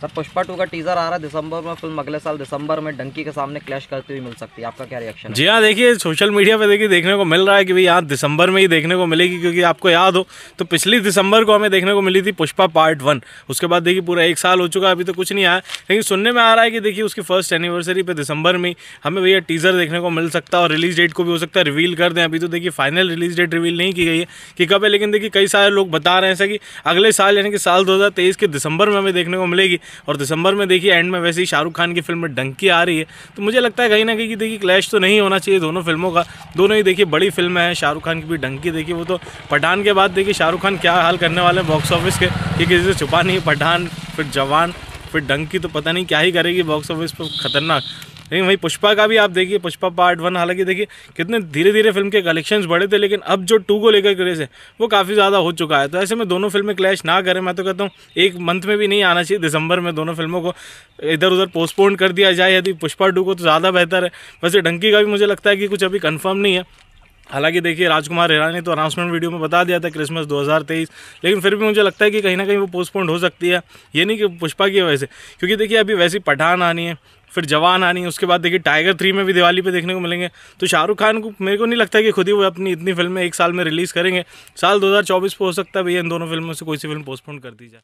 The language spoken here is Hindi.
सर पुष्पा टू का टीजर आ रहा है दिसंबर में फिल्म अगले साल दिसंबर में डंकी के सामने क्लैश करती हुई मिल सकती है आपका क्या रिएक्शन जी हाँ देखिए सोशल मीडिया पे देखिए देखने को मिल रहा है कि भाई यहाँ दिसंबर में ही देखने को मिलेगी क्योंकि आपको याद हो तो पिछली दिसंबर को हमें देखने को मिली थी पुष्पा पार्ट वन उसके बाद देखिए पूरा एक साल हो चुका है अभी तो कुछ नहीं आया लेकिन सुनने में आ रहा है कि देखिए उसकी फर्स्ट एनिवर्सरी पर दिसंबर में हमें भैया टीजर देखने को मिल सकता है और रिलीज डेट को भी हो सकता है रिवील कर दें अभी तो देखिए फाइनल रिलीज डेट रिवील नहीं की गई है कि कब है लेकिन देखिए कई सारे लोग बता रहे हैं ऐसा कि अगले साल यानी कि साल दो के दिसंबर में हमें देखने को मिलेगी और दिसंबर में देखिए एंड में वैसे ही शाहरुख खान की फिल्म में डंकी आ रही है तो मुझे लगता है कहीं ना कहीं कि देखिए क्लैश तो नहीं होना चाहिए दोनों फिल्मों का दोनों ही देखिए बड़ी फिल्म है शाहरुख खान की भी डंकी देखिए वो तो पठान के बाद देखिए शाहरुख खान क्या हाल करने वाले हैं बॉक्स ऑफिस के ये किसी से छुपा नहीं पठान फिर जवान फिर डंकी तो पता नहीं क्या ही करेगी बॉक्स ऑफिस पर खतरनाक लेकिन वही पुष्पा का भी आप देखिए पुष्पा पार्ट वन हालांकि देखिए कितने धीरे धीरे फिल्म के कलेक्शंस बढ़े थे लेकिन अब जो टू को लेकर क्रेज़ है वो काफ़ी ज़्यादा हो चुका है तो ऐसे में दोनों फिल्में क्लैश ना करें मैं तो कहता हूँ एक मंथ में भी नहीं आना चाहिए दिसंबर में दोनों फिल्मों को इधर उधर पोस्टपोन कर दिया जाए यदि पुष्पा टू को तो ज़्यादा बेहतर है वैसे डंकी का भी मुझे लगता है कि कुछ अभी कन्फर्म नहीं है हालांकि देखिए राजकुमार हिरानी ने तो अनाउंसमेंट वीडियो में बता दिया था क्रिसमस 2023 लेकिन फिर भी मुझे लगता है कि कहीं ना कहीं वो पोस्टपोन हो सकती है ये नहीं कि पुष्पा की वजह से क्योंकि देखिए अभी वैसी पठान आनी है फिर जवान आनी उसके बाद देखिए टाइगर थ्री में भी दिवाली पे देखने को मिलेंगे तो शाहरुख खान को मेरे को नहीं लगता कि खुद ही वो अपनी इतनी फिल्में एक साल में रिलीज़ करेंगे साल दो हो सकता है भैया इन दोनों फिल्मों से कोई सी फिल्म पोस्टपोन कर दी जाए